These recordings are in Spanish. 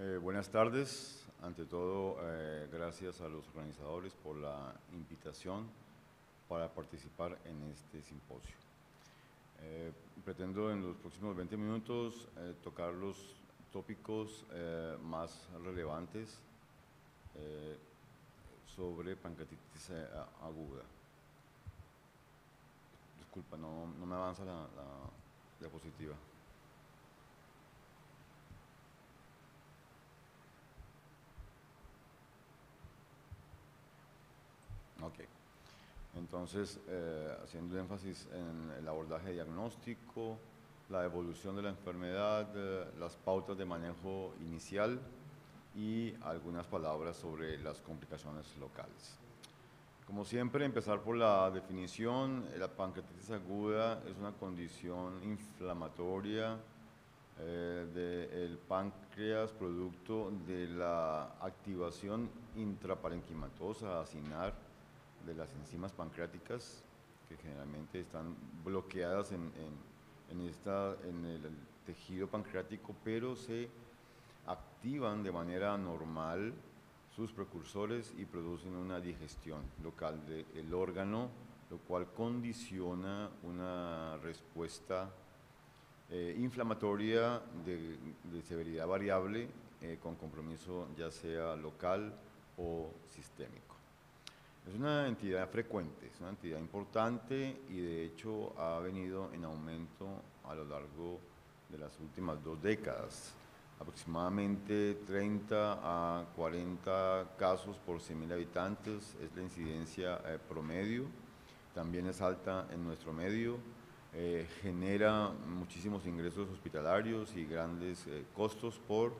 Eh, buenas tardes. Ante todo, eh, gracias a los organizadores por la invitación para participar en este simposio. Eh, pretendo en los próximos 20 minutos tocar los tópicos más relevantes sobre pancreatitis aguda. Disculpa, no, me avanza la diapositiva. Entonces, eh, haciendo énfasis en el abordaje diagnóstico, la evolución de la enfermedad, eh, las pautas de manejo inicial y algunas palabras sobre las complicaciones locales. Como siempre, empezar por la definición. La pancreatitis aguda es una condición inflamatoria eh, del páncreas producto de la activación intraparenquimatosa, ASINAR, de las enzimas pancreáticas que generalmente están bloqueadas en, en el tejido pancreático, pero se activan de manera normal sus precursores y producen una digestión local del órgano, lo cual condiciona una respuesta eh, inflamatoria de, severidad variable eh, con compromiso ya sea local o sistémico. Es una entidad frecuente, es una entidad importante y de hecho ha venido en aumento a lo largo de las últimas dos décadas. Aproximadamente 30 a 40 casos por 100.000 habitantes es la incidencia eh, promedio, también es alta en nuestro medio, eh, genera muchísimos ingresos hospitalarios y grandes eh, costos por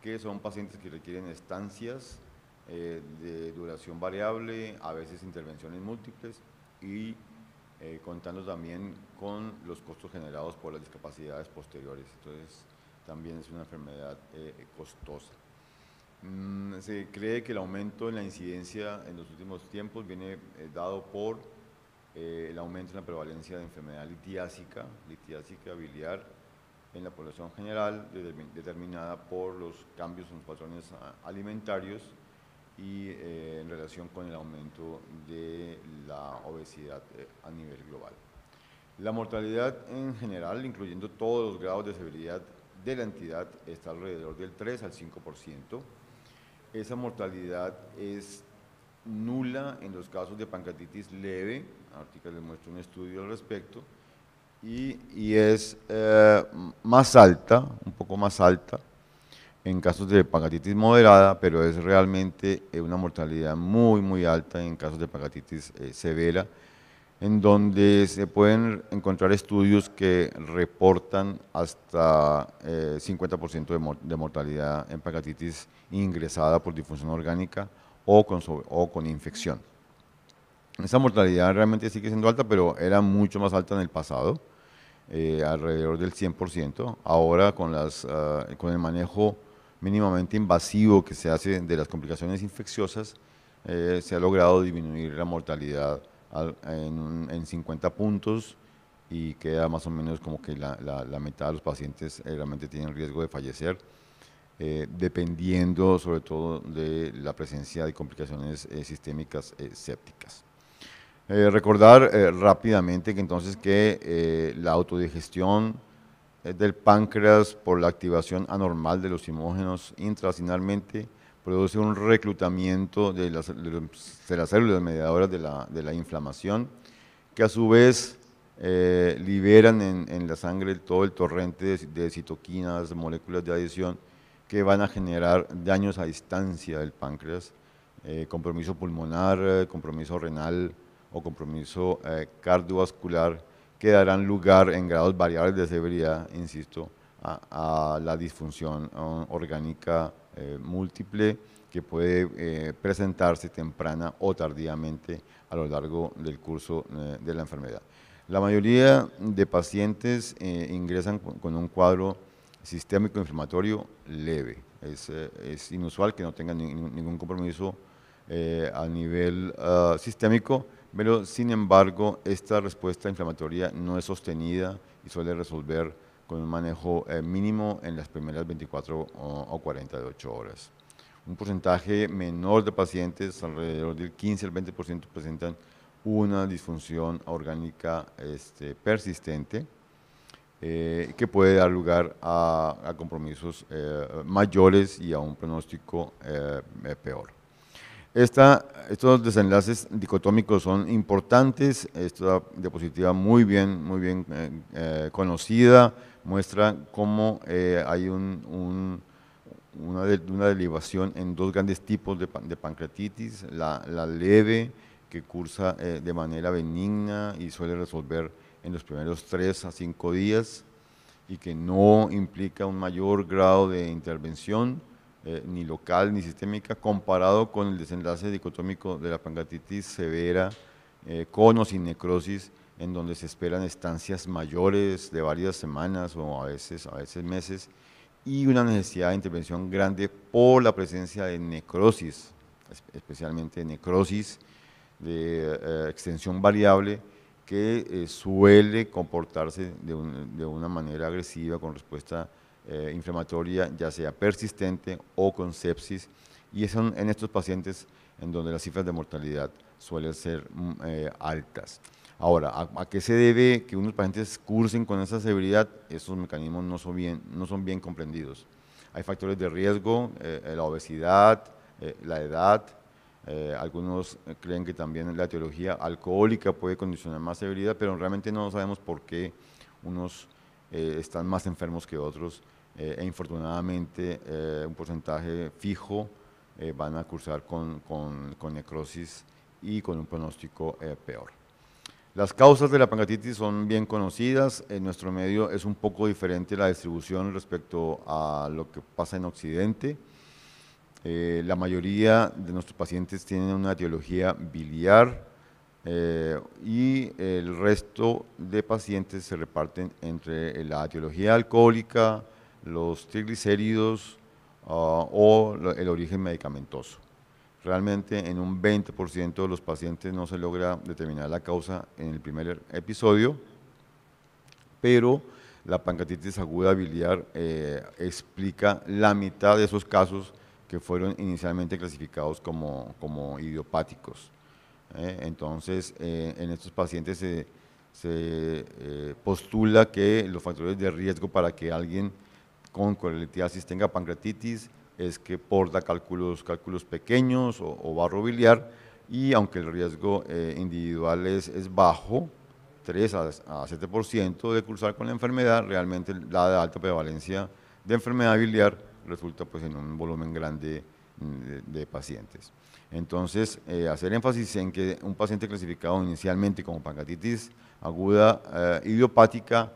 que son pacientes que requieren estancias eh, de duración variable, a veces intervenciones múltiples y eh, contando también con los costos generados por las discapacidades posteriores. Entonces, también es una enfermedad eh, costosa. Mm, se cree que el aumento en la incidencia en los últimos tiempos viene dado por el aumento en la prevalencia de enfermedad litiásica, litiásica biliar, en la población general, determinada por los cambios en los patrones ah, alimentarios, y eh, en relación con el aumento de la obesidad eh, a nivel global. La mortalidad en general, incluyendo todos los grados de severidad de la entidad, está alrededor del 3 al 5%. Esa mortalidad es nula en los casos de pancreatitis leve, ahorita les muestro un estudio al respecto, y, y es eh, más alta, un poco más alta, en casos de hepatitis moderada, pero es realmente eh, una mortalidad muy, muy alta en casos de hepatitis eh, severa, en donde se pueden encontrar estudios que reportan hasta 50% eh, de, mortalidad en hepatitis ingresada por difusión orgánica o con, o con infección. Esa mortalidad realmente sigue siendo alta, pero era mucho más alta en el pasado, alrededor del 100%. Ahora con, las, ah, con el manejo mínimamente invasivo que se hace de las complicaciones infecciosas, eh, se ha logrado disminuir la mortalidad en, 50 puntos y queda más o menos como que la, mitad de los pacientes eh, realmente tienen riesgo de fallecer, eh, dependiendo sobre todo de la presencia de complicaciones sistémicas sépticas. recordar rápidamente que entonces que la autodigestión, eh, del páncreas por la activación anormal de los simógenos intracinalmente produce un reclutamiento de las, células mediadoras de la, inflamación, que a su vez eh, liberan en, la sangre todo el torrente de, de, citoquinas, moléculas de adhesión que van a generar daños a distancia del páncreas, eh, compromiso pulmonar, compromiso renal o compromiso cardiovascular, que darán lugar en grados variables de severidad, insisto, a, la disfunción orgánica eh, múltiple que puede eh, presentarse temprana o tardíamente a lo largo del curso eh, de la enfermedad. La mayoría de pacientes ingresan con, un cuadro sistémico inflamatorio leve. Es, inusual que no tengan ningún compromiso a nivel ah, sistémico, pero, sin embargo, esta respuesta inflamatoria no es sostenida y suele resolver con un manejo eh, mínimo en las primeras 24 o 48 horas. Un porcentaje menor de pacientes, alrededor del 15 al 20%, presentan una disfunción orgánica este, persistente eh, que puede dar lugar a, compromisos eh, mayores y a un pronóstico peor estos desenlaces dicotómicos son importantes, esta diapositiva muy bien, muy bien eh, eh, conocida, muestra cómo eh, hay una, derivación en dos grandes tipos de, pancreatitis, la, leve que cursa de manera benigna y suele resolver en los primeros 3 a 5 días y que no implica un mayor grado de intervención, eh, ni local ni sistémica, comparado con el desenlace dicotómico de la pancreatitis severa, eh, con o sin necrosis, en donde se esperan estancias mayores de varias semanas o a veces, a veces meses, y una necesidad de intervención grande por la presencia de necrosis, especialmente necrosis de eh, extensión variable, que suele comportarse de, de, una manera agresiva con respuesta eh, inflamatoria, ya sea persistente o con sepsis, y son en estos pacientes en donde las cifras de mortalidad suelen ser mm, eh, altas. Ahora, ¿a, qué se debe que unos pacientes cursen con esa severidad? Esos mecanismos no son bien, no son bien comprendidos. Hay factores de riesgo, eh, la obesidad, la edad, algunos creen que también la etiología alcohólica puede condicionar más severidad, pero realmente no sabemos por qué unos están más enfermos que otros eh, e infortunadamente eh, un porcentaje fijo eh, van a cursar con, con, con, necrosis y con un pronóstico peor. Las causas de la pancreatitis son bien conocidas, en nuestro medio es un poco diferente la distribución respecto a lo que pasa en Occidente. la mayoría de nuestros pacientes tienen una etiología biliar y el resto de pacientes se reparten entre la etiología alcohólica, los triglicéridos ah, o el origen medicamentoso. Realmente en un 20% de los pacientes no se logra determinar la causa en el primer episodio, pero la pancreatitis aguda biliar eh, explica la mitad de esos casos que fueron inicialmente clasificados como, como idiopáticos. Eh. entonces, eh, en estos pacientes se, se postula que los factores de riesgo para que alguien con colelitiasis tenga pancreatitis es que porta cálculos, cálculos pequeños o, barro biliar y aunque el riesgo eh, individual es, bajo, 3 a, 7% de cursar con la enfermedad, realmente la de alta prevalencia de enfermedad biliar resulta pues en un volumen grande mm, de, pacientes. Entonces, eh, hacer énfasis en que un paciente clasificado inicialmente como pancreatitis aguda eh, idiopática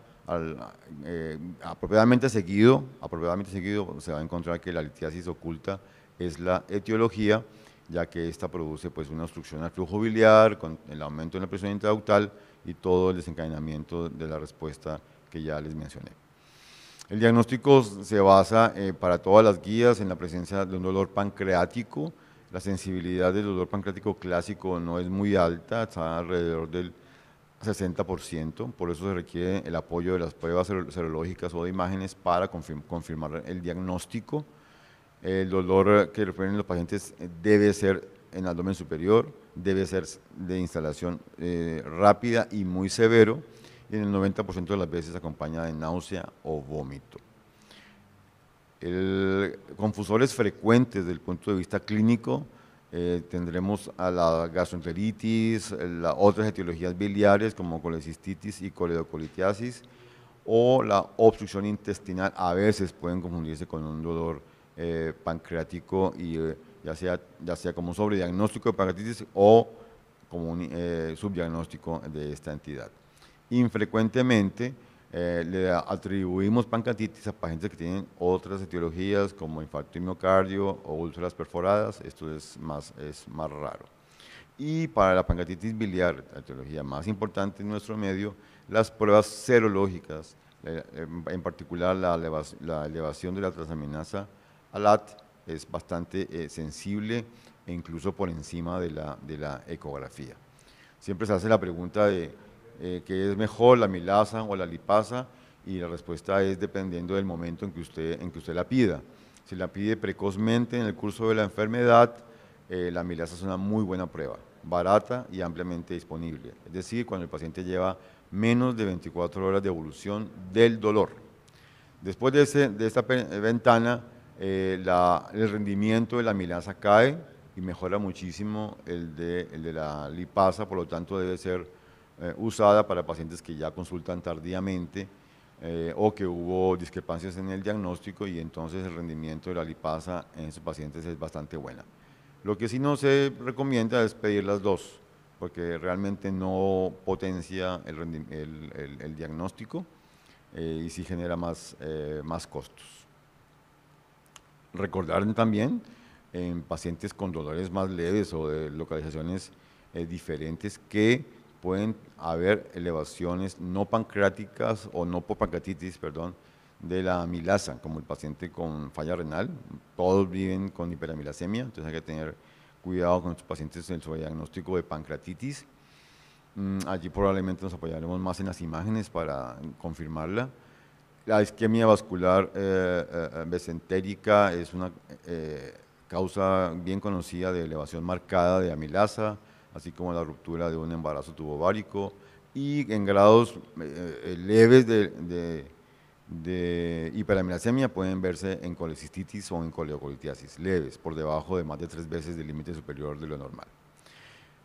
eh, apropiadamente seguido, apropiadamente seguido se va a encontrar que la litiasis oculta es la etiología, ya que esta produce pues una obstrucción al flujo biliar, con el aumento en la presión intraductal y todo el desencadenamiento de la respuesta que ya les mencioné. El diagnóstico se basa eh, para todas las guías en la presencia de un dolor pancreático, la sensibilidad del dolor pancreático clásico no es muy alta, está alrededor del 60%, por eso se requiere el apoyo de las pruebas serológicas o de imágenes para confirmar el diagnóstico. El dolor que refieren los pacientes eh, debe ser en abdomen superior, debe ser de instalación eh, rápida y muy severo, y en el 90% de las veces acompañada de náusea o vómito. El, confusores frecuentes desde el punto de vista clínico, eh, tendremos a la gastroenteritis, eh, otras etiologías biliares como colecistitis y coledocolitiasis o la obstrucción intestinal a veces pueden confundirse con un dolor eh, pancreático y ya, sea, ya sea como sobrediagnóstico de pancreatitis o como un subdiagnóstico de esta entidad. Infrecuentemente, eh, le atribuimos pancatitis a pacientes que tienen otras etiologías como infarto y miocardio o úlceras perforadas, esto es más, es más raro. Y para la pancatitis biliar, la etiología más importante en nuestro medio, las pruebas serológicas, eh, en particular la, elevación, de la transaminasa ALAT es bastante eh, sensible e incluso por encima de la, de la ecografía. Siempre se hace la pregunta de eh, que es mejor la milasa o la lipasa y la respuesta es dependiendo del momento en que usted, en que usted la pida. Si la pide precozmente en el curso de la enfermedad, eh, la milasa es una muy buena prueba, barata y ampliamente disponible. Es decir, cuando el paciente lleva menos de 24 horas de evolución del dolor. Después de, de esta ventana, eh, el rendimiento de la milasa cae y mejora muchísimo el de, el de la lipasa, por lo tanto debe ser eh, usada para pacientes que ya consultan tardíamente eh, o que hubo discrepancias en el diagnóstico y entonces el rendimiento de la lipasa en esos pacientes es bastante buena. Lo que sí no se recomienda es pedir las dos, porque realmente no potencia el, diagnóstico eh, y sí genera más, más costos. Recordar también en pacientes con dolores más leves o de localizaciones diferentes que pueden haber elevaciones no pancreáticas o no por pancreatitis, perdón, de la amilasa, como el paciente con falla renal. Todos viven con hiperamilasemia, entonces hay que tener cuidado con estos pacientes en su diagnóstico de pancreatitis. Mm, allí probablemente nos apoyaremos más en las imágenes para confirmarla. La isquemia vascular eh, eh, eh es una eh, causa bien conocida de elevación marcada de amilasa, así como la ruptura de un embarazo tubovárico y en grados eh, eh, leves de, de, hiperamilasemia pueden verse en colecistitis o en coleocolitiasis leves, por debajo de más de tres veces del límite superior de lo normal.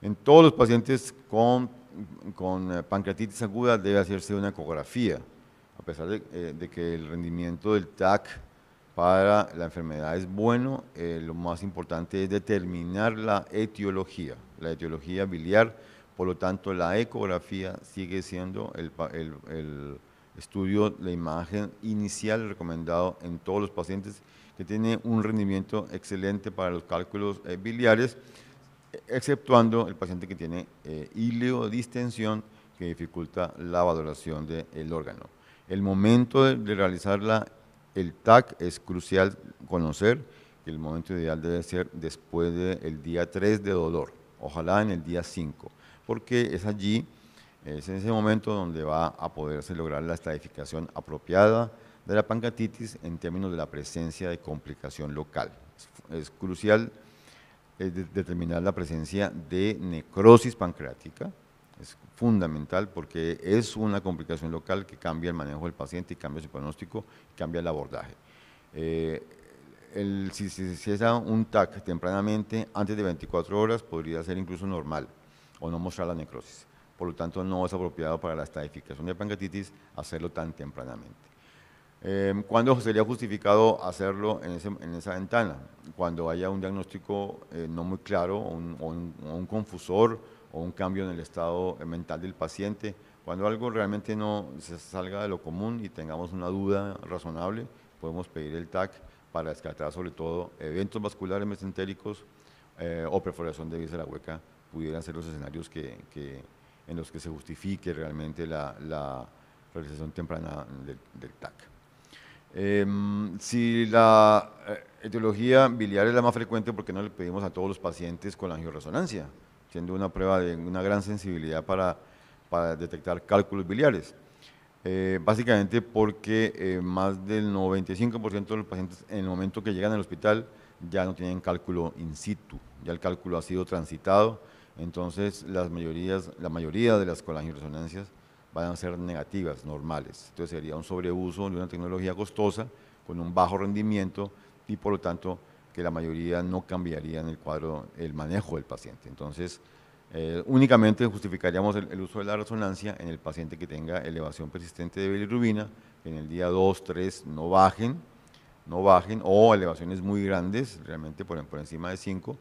En todos los pacientes con, eh, pancreatitis aguda debe hacerse una ecografía, a pesar de que el rendimiento del TAC para la enfermedad es bueno, eh, lo más importante es determinar la etiología, la etiología biliar, por lo tanto la ecografía sigue siendo el, estudio, la imagen inicial recomendado en todos los pacientes que tiene un rendimiento excelente para los cálculos eh, biliares, exceptuando el paciente que tiene eh, que dificulta la valoración del órgano. El momento de, realizarla realizar la el TAC es crucial conocer que el momento ideal debe ser después del día 3 de dolor, ojalá en el día 5, porque es allí, es en ese momento donde va a poderse lograr la estadificación apropiada de la pancreatitis en términos de la presencia de complicación local. Es, crucial determinar la presencia de necrosis pancreática, es fundamental porque es una complicación local que cambia el manejo del paciente y cambia su pronóstico, cambia el abordaje. Eh, el, si se si, un TAC tempranamente, antes de 24 horas, podría ser incluso normal o no mostrar la necrosis. Por lo tanto, no es apropiado para la estadificación de pancreatitis hacerlo tan tempranamente. Em, ¿Cuándo sería justificado hacerlo en, esa ventana? Cuando haya un diagnóstico eh, no muy claro, o un confusor, o un cambio en el estado mental del paciente. Cuando algo realmente no se salga de lo común y tengamos una duda razonable, podemos pedir el TAC para descartar sobre todo eventos vasculares mesentéricos eh, o perforación de víscera hueca, pudieran ser los escenarios que, en los que se justifique realmente la, realización temprana del, TAC. Em, si la eh, etiología biliar es la más frecuente, ¿por qué no le pedimos a todos los pacientes con la angioresonancia? siendo una prueba de una gran sensibilidad para, detectar cálculos biliares. Eh, básicamente porque eh, más del 95% de los pacientes en el momento que llegan al hospital ya no tienen cálculo in situ, ya el cálculo ha sido transitado, entonces las mayorías, la mayoría de las resonancias van a ser negativas, normales. Entonces sería un sobreuso de una tecnología costosa con un bajo rendimiento y por lo tanto que la mayoría no cambiaría en el cuadro el manejo del paciente. Entonces, eh, únicamente justificaríamos el, uso de la resonancia en el paciente que tenga elevación persistente de bilirrubina, que en el día 2, 3 no bajen, no bajen, o elevaciones muy grandes, realmente por, encima de 5,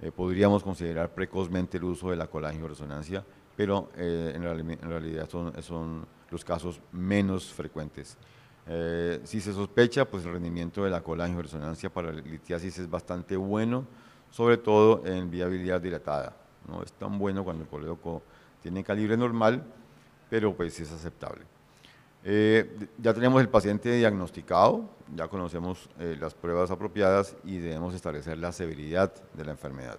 eh, podríamos considerar precozmente el uso de la colágeno-resonancia, pero eh, en, realidad son los casos menos frecuentes. Eh, si se sospecha, pues el rendimiento de la resonancia para la litiasis es bastante bueno, sobre todo en viabilidad dilatada. No es tan bueno cuando el colédoco tiene calibre normal, pero pues es aceptable. Eh, ya tenemos el paciente diagnosticado, ya conocemos eh, las pruebas apropiadas y debemos establecer la severidad de la enfermedad.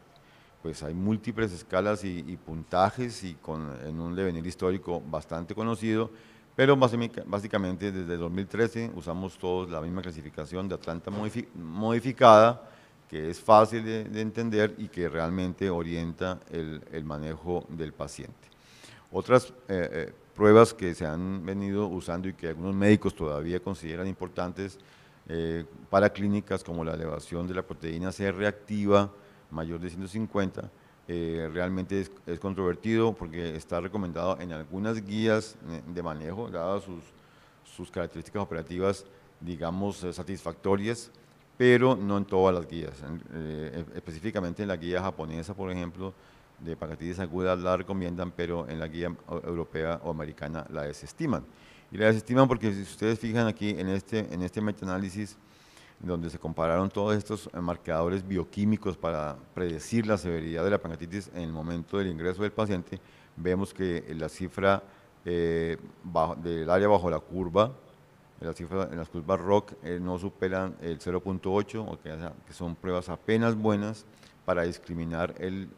Pues hay múltiples escalas y, y puntajes y con, en un devenir histórico bastante conocido pero básicamente desde 2013 usamos todos la misma clasificación de Atlanta modificada, que es fácil de, entender y que realmente orienta el, manejo del paciente. Otras eh, eh, pruebas que se han venido usando y que algunos médicos todavía consideran importantes eh, para clínicas como la elevación de la proteína C reactiva mayor de 150, eh, realmente es, controvertido porque está recomendado en algunas guías de manejo, dadas sus, sus características operativas, digamos, eh, satisfactorias, pero no en todas las guías. Eh, e, específicamente en la guía japonesa, por ejemplo, de hepatitis aguda la recomiendan, pero en la guía europea o americana la desestiman. Y la desestiman porque si ustedes fijan aquí en este, en este metaanálisis, donde se compararon todos estos marcadores bioquímicos para predecir la severidad de la pancreatitis en el momento del ingreso del paciente, vemos que la cifra eh, del área bajo la curva, en las, en las curvas ROC eh, no superan el 0.8, o sea, que son pruebas apenas buenas para discriminar el,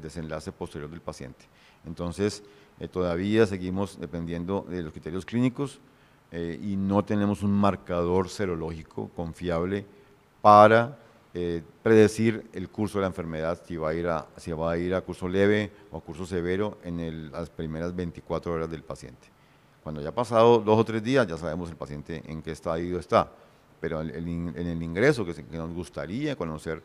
desenlace posterior del paciente. Entonces, eh, todavía seguimos dependiendo de los criterios clínicos, eh, y no tenemos un marcador serológico confiable para eh, predecir el curso de la enfermedad, si va, a ir a, si va a ir a curso leve o curso severo en las primeras 24 horas del paciente. Cuando ya ha pasado dos o tres días, ya sabemos el paciente en qué estadio está, pero en, el ingreso, que, nos gustaría conocer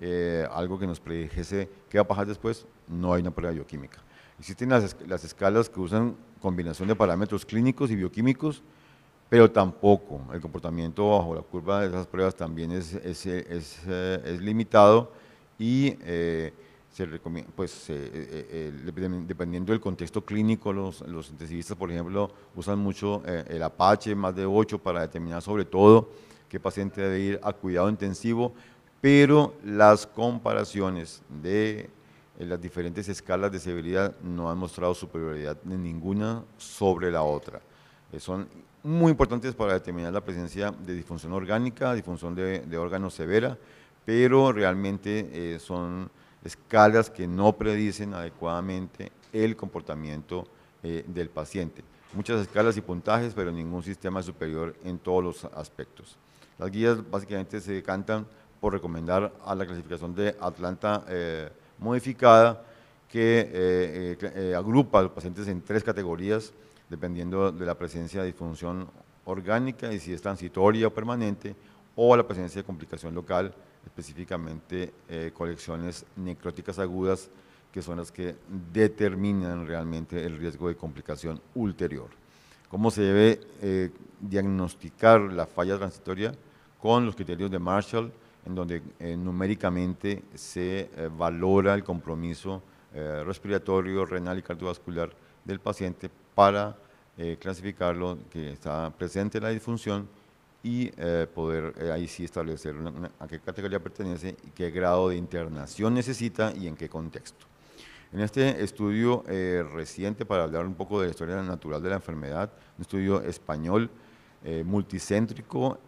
eh, algo que nos predijese qué va a pasar después, no hay una prueba bioquímica. Existen las escalas que usan combinación de parámetros clínicos y bioquímicos, pero tampoco el comportamiento bajo la curva de esas pruebas también es, es, eh, limitado y eh, se pues, eh, dependiendo del contexto clínico, los, los intensivistas, por ejemplo, usan mucho el Apache, más de 8, para determinar sobre todo qué paciente debe ir a cuidado intensivo, pero las comparaciones de en las diferentes escalas de severidad no han mostrado superioridad de ninguna sobre la otra. Eh, son muy importantes para determinar la presencia de disfunción orgánica, disfunción de, órganos severa, pero realmente eh, son escalas que no predicen adecuadamente el comportamiento eh, del paciente. Muchas escalas y puntajes, pero ningún sistema superior en todos los aspectos. Las guías básicamente se decantan por recomendar a la clasificación de Atlanta modificada que eh, eh, eh, agrupa a los pacientes en tres categorías, dependiendo de la presencia de disfunción orgánica y si es transitoria o permanente, o la presencia de complicación local, específicamente colecciones necróticas agudas, que son las que determinan realmente el riesgo de complicación ulterior. ¿Cómo se debe diagnosticar la falla transitoria? Con los criterios de Marshall, en donde eh, numéricamente se eh, valora el compromiso eh, respiratorio, renal y cardiovascular del paciente para clasificarlo que está presente la disfunción y poder ahí sí establecer a qué categoría pertenece y qué grado de internación necesita y en qué contexto. En este estudio reciente, para hablar un poco de la historia natural de la enfermedad, un estudio español multicéntrico,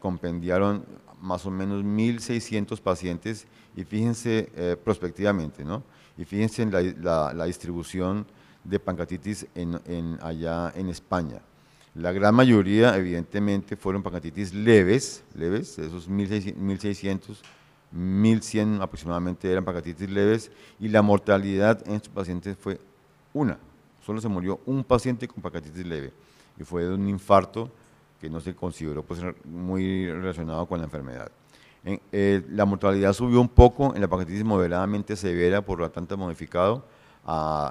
compendiaron más o menos 1.600 pacientes y fíjense eh, prospectivamente, ¿no? Y fíjense en la, distribución de pancatitis allá en España. La gran mayoría, evidentemente, fueron pancatitis leves, leves, esos 1.600, 1.100 aproximadamente eran pancatitis leves, y la mortalidad en estos pacientes fue una. Solo se murió un paciente con pancatitis leve, y fue de un infarto que no se consideró pues, muy relacionado con la enfermedad. Eh, la mortalidad subió un poco en la hepatitis moderadamente severa por lo tanto modificado.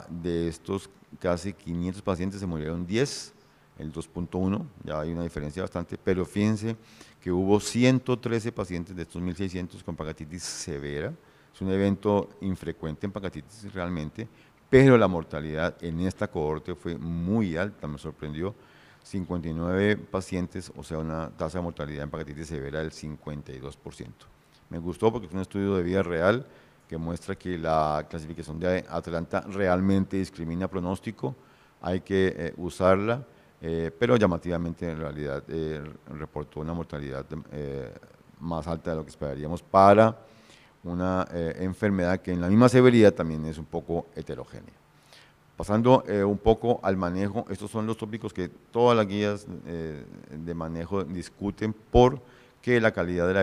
de estos casi 500 pacientes se murieron 10, el 2.1, ya hay una diferencia bastante, pero fíjense que hubo 113 pacientes de estos 1.600 con hepatitis severa. Es un evento infrecuente en hepatitis realmente, pero la mortalidad en esta cohorte fue muy alta, me sorprendió 59 pacientes, o sea, una tasa de mortalidad en patitis severa del 52%. Me gustó porque fue un estudio de vida real que muestra que la clasificación de Atlanta realmente discrimina pronóstico, hay que eh, usarla, eh, pero llamativamente en realidad eh, reportó una mortalidad más alta de lo que esperaríamos para una enfermedad que en la misma severidad también es un poco heterogénea. Pasando eh, un poco al manejo, estos son los tópicos que todas las guías eh, de manejo discuten porque la calidad de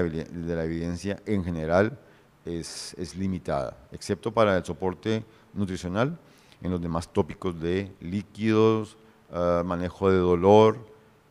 la, evidencia en general es, limitada, excepto para el soporte nutricional, en los demás tópicos de líquidos, ah, manejo de dolor,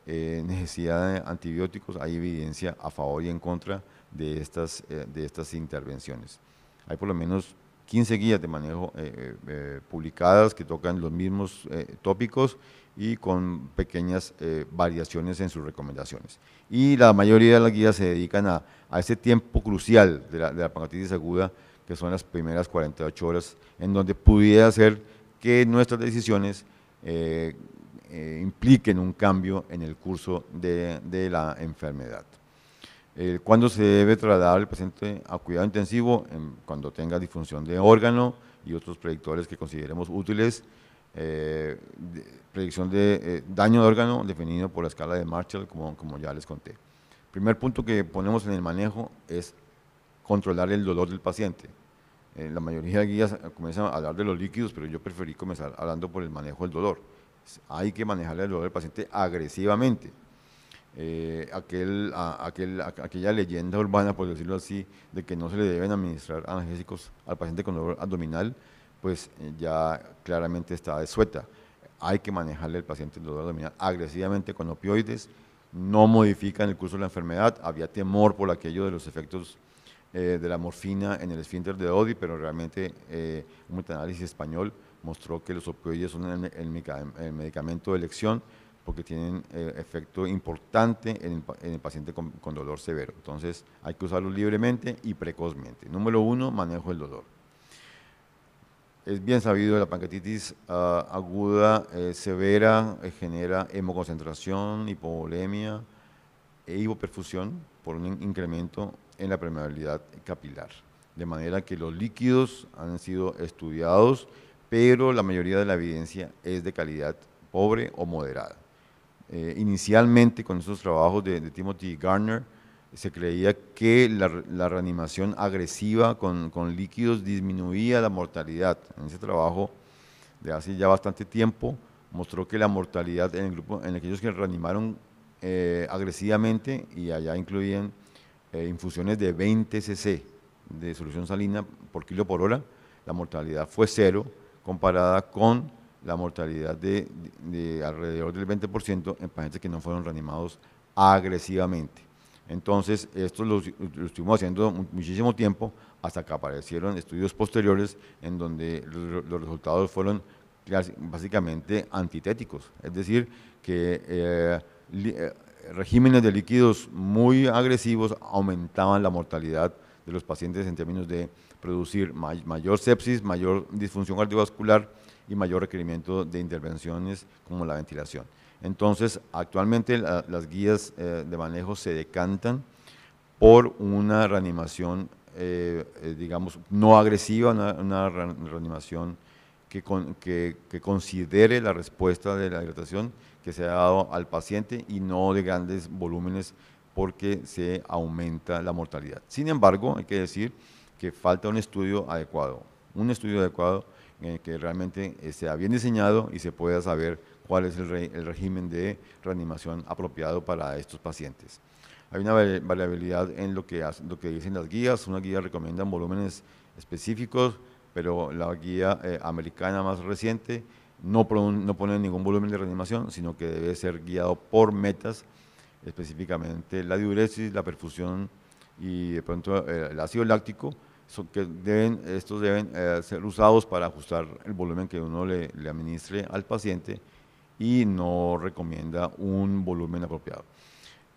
eh, necesidad de antibióticos, hay evidencia a favor y en contra de estas, de estas intervenciones. Hay por lo menos 15 guías de manejo eh, eh, eh, publicadas que tocan los mismos tópicos y con pequeñas variaciones en sus recomendaciones. Y la mayoría de las guías se dedican a, ese tiempo crucial de la, de pancreatitis aguda, que son las primeras 48 horas, en donde pudiera ser que nuestras decisiones impliquen un cambio en el curso de la enfermedad. Eh, cuándo se debe trasladar el paciente a cuidado intensivo cuando tenga disfunción de órgano y otros predictores que consideremos útiles, eh, predicción de eh, daño de órgano definido por la escala de Marshall, como, como ya les conté. primer punto que ponemos en el manejo es controlar el dolor del paciente. la mayoría de guías comienzan a hablar de los líquidos, pero yo preferí comenzar hablando por el manejo del dolor. Hay que manejar el dolor del paciente agresivamente eh, aquella leyenda urbana, por decirlo así, de que no se le deben administrar analgésicos al paciente con dolor abdominal, pues eh, ya claramente está desueta. Hay que manejarle al paciente el dolor abdominal agresivamente con opioides, no modifican el curso de la enfermedad, había temor por aquello de los efectos eh, de la morfina en el esfínter de Odi, pero realmente un análisis español mostró que los opioides son el medicamento de elección, porque tienen eh, efecto importante en el, paciente con, dolor severo. Entonces hay que usarlo libremente y precozmente. Número uno, manejo el dolor. Es bien sabido que la pancreatitis ah, aguda, eh, severa, eh, genera hemoconcentración, hipovolemia e hipoperfusión por un incremento en la permeabilidad capilar. De manera que los líquidos han sido estudiados, pero la mayoría de la evidencia es de calidad pobre o moderada. Eh, inicialmente con esos trabajos de, Timothy Garner se creía que la, reanimación agresiva con, líquidos disminuía la mortalidad. En ese trabajo de hace ya bastante tiempo mostró que la mortalidad en, el grupo, en aquellos que reanimaron eh, agresivamente, y allá incluían eh, infusiones de 20 cc de solución salina por kilo por hora, la mortalidad fue cero comparada con la mortalidad de, alrededor del 20% en pacientes que no fueron reanimados agresivamente. Entonces, esto lo, estuvimos haciendo muchísimo tiempo hasta que aparecieron estudios posteriores en donde los resultados fueron básicamente antitéticos, es decir, que eh, eh, regímenes de líquidos muy agresivos aumentaban la mortalidad de los pacientes en términos de producir mayor sepsis, mayor disfunción cardiovascular y mayor requerimiento de intervenciones como la ventilación. Entonces, actualmente las guías eh, de manejo se decantan por una reanimación, eh, eh, digamos, no agresiva, una, reanimación que, que, considere la respuesta de la hidratación que se ha dado al paciente y no de grandes volúmenes porque se aumenta la mortalidad. Sin embargo, hay que decir que falta un estudio adecuado, un estudio adecuado en el que realmente eh, sea bien diseñado y se pueda saber cuál es el, régimen de reanimación apropiado para estos pacientes. Hay una variabilidad en lo que, lo que dicen las guías, una guía recomienda volúmenes específicos, pero la guía eh, americana más reciente no, no pone ningún volumen de reanimación, sino que debe ser guiado por metas específicamente la diuresis, la perfusión y de pronto eh, el ácido láctico, son que deben, estos deben eh, ser usados para ajustar el volumen que uno le, administre al paciente y no recomienda un volumen apropiado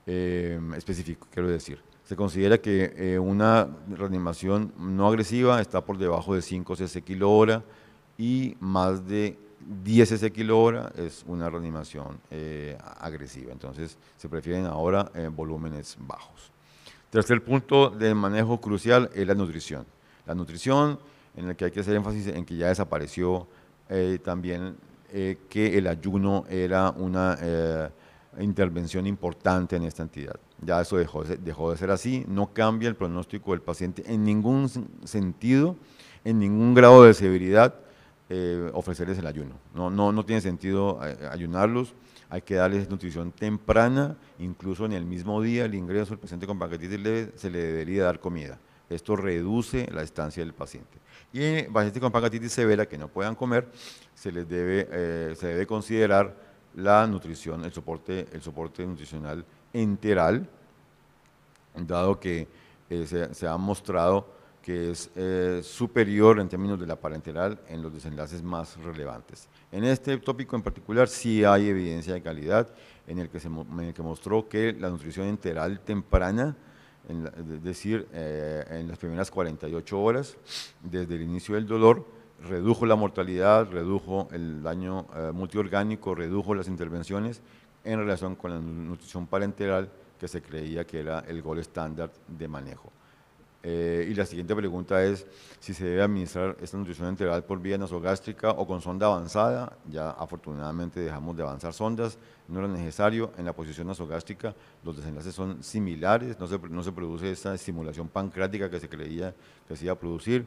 em, específico, quiero decir. Se considera que eh, una reanimación no agresiva está por debajo de 5 cc kilo hora y más de 10 ese kilo hora es una reanimación eh, agresiva. Entonces, se prefieren ahora eh, volúmenes bajos. Tercer punto de manejo crucial es la nutrición. La nutrición, en la que hay que hacer énfasis en que ya desapareció eh, también que el ayuno era una intervención importante en esta entidad. Ya eso dejó, dejó de ser así, no cambia el pronóstico del paciente en ningún sentido, en ningún grado de severidad eh, ofrecerles el ayuno. No, no, no tiene sentido eh, eh, ayunarlos, hay que darles nutrición temprana, incluso en el mismo día el ingreso del paciente con pancreatitis se le debería dar comida. Esto reduce la estancia del paciente. Y en pacientes con pancreatitis severa que no puedan comer, se les debe, se debe considerar la nutrición, el soporte, el soporte nutricional enteral, dado que se, se ha mostrado que es eh, superior en términos de la parenteral en los desenlaces más relevantes. En este tópico en particular sí hay evidencia de calidad en el que, se, mostró que la nutrición enteral temprana, es decir, eh, en las primeras 48 horas desde el inicio del dolor, redujo la mortalidad, redujo el daño eh, multiorgánico, redujo las intervenciones en relación con la nutrición parenteral que se creía que era el gol estándar de manejo. Eh, y la siguiente pregunta es si se debe administrar esta nutrición integral por vía nasogástrica o con sonda avanzada. Ya afortunadamente dejamos de avanzar sondas, no era necesario. En la posición nasogástrica los desenlaces son similares, no se, produce esa estimulación pancrática que se creía que se iba a producir.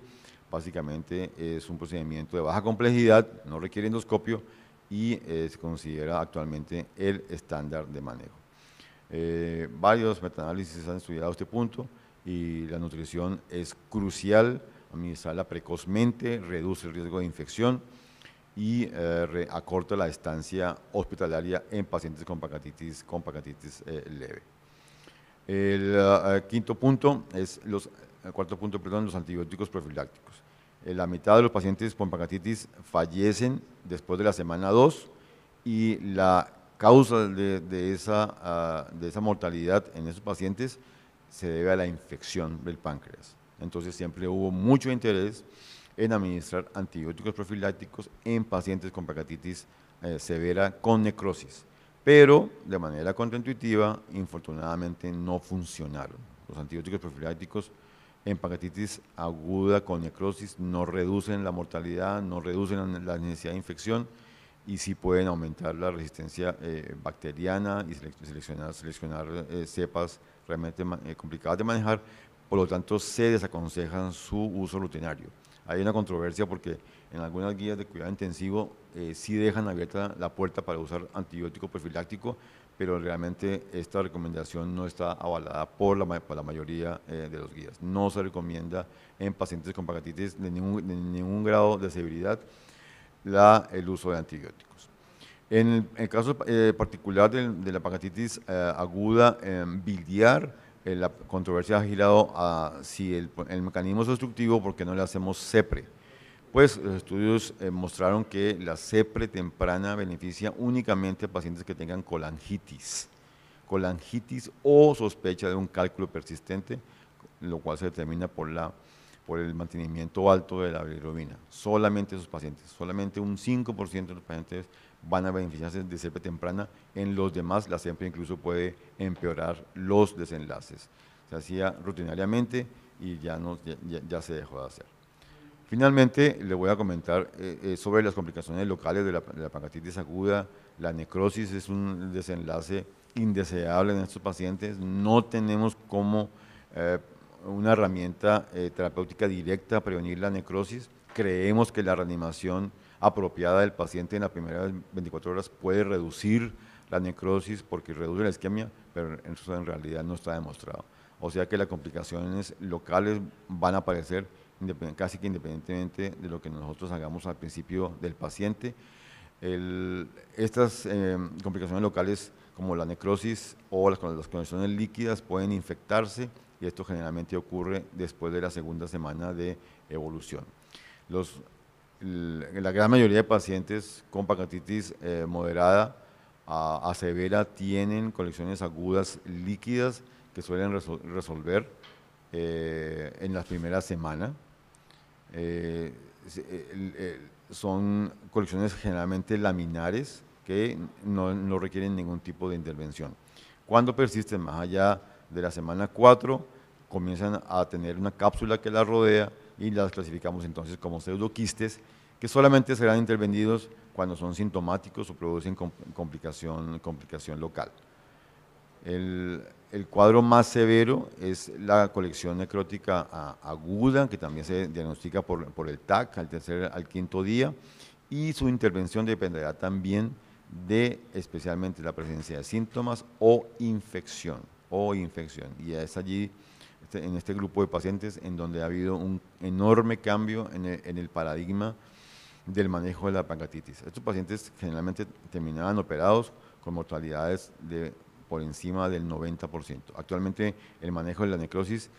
Básicamente es un procedimiento de baja complejidad, no requiere endoscopio y eh, se considera actualmente el estándar de manejo. Eh, varios metaanálisis han estudiado este punto y la nutrición es crucial, administrarla precozmente, reduce el riesgo de infección y eh, acorta la estancia hospitalaria en pacientes con pancreatitis, con pancreatitis eh, leve. El eh, quinto punto es los cuarto punto, perdón, los antibióticos profilácticos. la mitad de los pacientes con pancreatitis fallecen después de la semana 2 y la causa de, esa, ah, de esa mortalidad en esos pacientes se debe a la infección del páncreas. Entonces siempre hubo mucho interés en administrar antibióticos profilácticos en pacientes con pancreatitis eh, severa con necrosis, pero de manera contraintuitiva, infortunadamente no funcionaron. Los antibióticos profilácticos en pancreatitis aguda con necrosis no reducen la mortalidad, no reducen la necesidad de infección, y sí pueden aumentar la resistencia eh, bacteriana y seleccionar, seleccionar eh, cepas realmente eh, complicadas de manejar, por lo tanto se desaconsejan su uso rutinario. Hay una controversia porque en algunas guías de cuidado intensivo sí dejan abierta la puerta para usar antibiótico profiláctico, pero realmente esta recomendación no está avalada por la, por la mayoría de los guías. No se recomienda en pacientes con pancreatitis de ningún, de ningún grado de severidad el uso de antibióticos. En el, caso eh, particular de, la pancreatitis eh, aguda em, biliar, eh, la controversia ha girado a si el, mecanismo es obstructivo porque no le hacemos CEPRE. Pues los estudios mostraron que la CEPRE temprana beneficia únicamente a pacientes que tengan colangitis, colangitis o sospecha de un cálculo persistente, lo cual se determina por la por el mantenimiento alto de la bilirrubina. Solamente esos pacientes, solamente un 5% de los pacientes van a beneficiarse de CEP temprana, en los demás la sepe incluso puede empeorar los desenlaces. Se hacía rutinariamente y ya, no, ya, se dejó de hacer. Finalmente, le voy a comentar eh, eh, sobre las complicaciones locales de la, de pancreatitis aguda. La necrosis es un desenlace indeseable en estos pacientes. No tenemos cómo eh, una herramienta eh, terapéutica directa a prevenir la necrosis. Creemos que la reanimación apropiada del paciente en las primeras 24 horas puede reducir la necrosis porque reduce la isquemia, pero eso en realidad no está demostrado. O sea que las complicaciones locales van a aparecer casi que independientemente de lo que nosotros hagamos al principio del paciente. estas eh, complicaciones locales como la necrosis o las, las condiciones líquidas pueden infectarse y esto generalmente ocurre después de la segunda semana de evolución. la gran mayoría de pacientes con pancreatitis eh, moderada a, severa tienen colecciones agudas líquidas que suelen resolver eh, en la primera semana. Eh, son colecciones generalmente laminares que no, no requieren ningún tipo de intervención. Cuando persisten más allá de la semana 4 comienzan a tener una cápsula que la rodea y las clasificamos entonces como pseudoquistes, que solamente serán intervenidos cuando son sintomáticos o producen complicación, complicación local. El, cuadro más severo es la colección necrótica aguda, que también se diagnostica por, por el TAC al tercer al quinto día, y su intervención dependerá también de especialmente la presencia de síntomas o infección o infección. Y es allí, este, en este grupo de pacientes, en donde ha habido un enorme cambio en el, paradigma del manejo de la pancreatitis. Estos pacientes generalmente terminaban operados con mortalidades de, por encima del 90%. Actualmente el manejo de la necrosis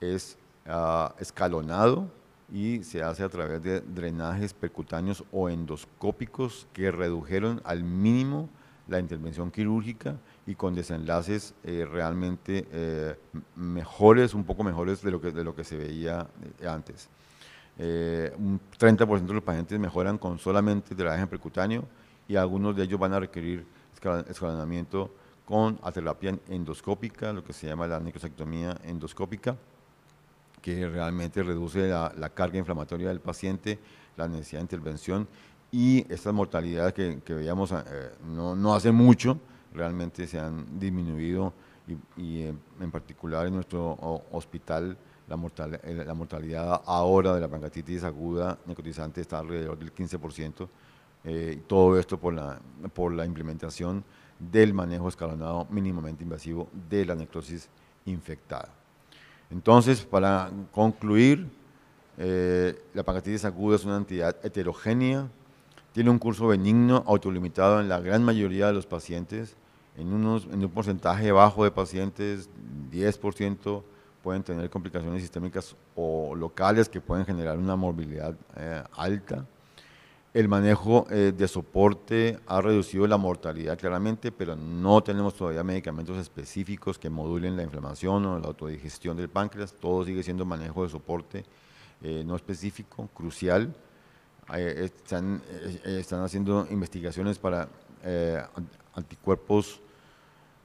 es ah, escalonado y se hace a través de drenajes percutáneos o endoscópicos que redujeron al mínimo la intervención quirúrgica y con desenlaces eh, realmente eh, mejores, un poco mejores de lo que, de lo que se veía eh, antes. un 30% de los pacientes mejoran con solamente drenaje percutáneo y algunos de ellos van a requerir escalonamiento con terapia endoscópica, lo que se llama la necrosectomía endoscópica, que realmente reduce la, carga inflamatoria del paciente, la necesidad de intervención y estas mortalidades que, veíamos no hace mucho, realmente se han disminuido y, eh, en, particular en nuestro hospital eh, la, mortalidad ahora de la pancreatitis aguda necrotizante está alrededor del 15%. Eh, y todo esto por la, implementación del manejo escalonado mínimamente invasivo de la necrosis infectada. Entonces, para concluir, la pancreatitis aguda es una entidad heterogénea, tiene un curso benigno autolimitado en la gran mayoría de los pacientes, en, un porcentaje bajo de pacientes, 10%, pueden tener complicaciones sistémicas o locales que pueden generar una morbilidad eh, alta. El manejo eh, de soporte ha reducido la mortalidad claramente, pero no tenemos todavía medicamentos específicos que modulen la inflamación o la autodigestión del páncreas. Todo sigue siendo manejo de soporte eh, no específico, crucial. están haciendo investigaciones para anticuerpos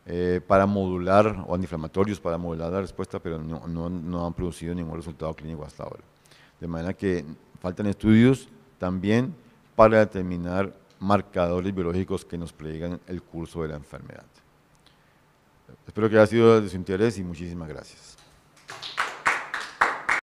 eh, para modular, o antiinflamatorios para modular la respuesta, pero no, no, no han producido ningún resultado clínico hasta ahora. De manera que faltan estudios también para determinar marcadores biológicos que nos predigan el curso de la enfermedad. Espero que haya sido de su interés y muchísimas gracias.